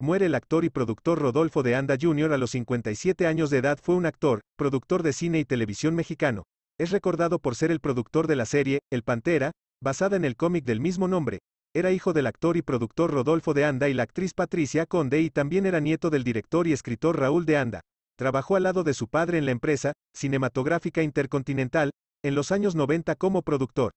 Muere el actor y productor Rodolfo de Anda Jr. a los 57 años de edad. Fue un actor, productor de cine y televisión mexicano. Es recordado por ser el productor de la serie, El Pantera, basada en el cómic del mismo nombre. Era hijo del actor y productor Rodolfo de Anda y la actriz Patricia Conde y también era nieto del director y escritor Raúl de Anda. Trabajó al lado de su padre en la empresa, cinematográfica intercontinental, en los años 90 como productor.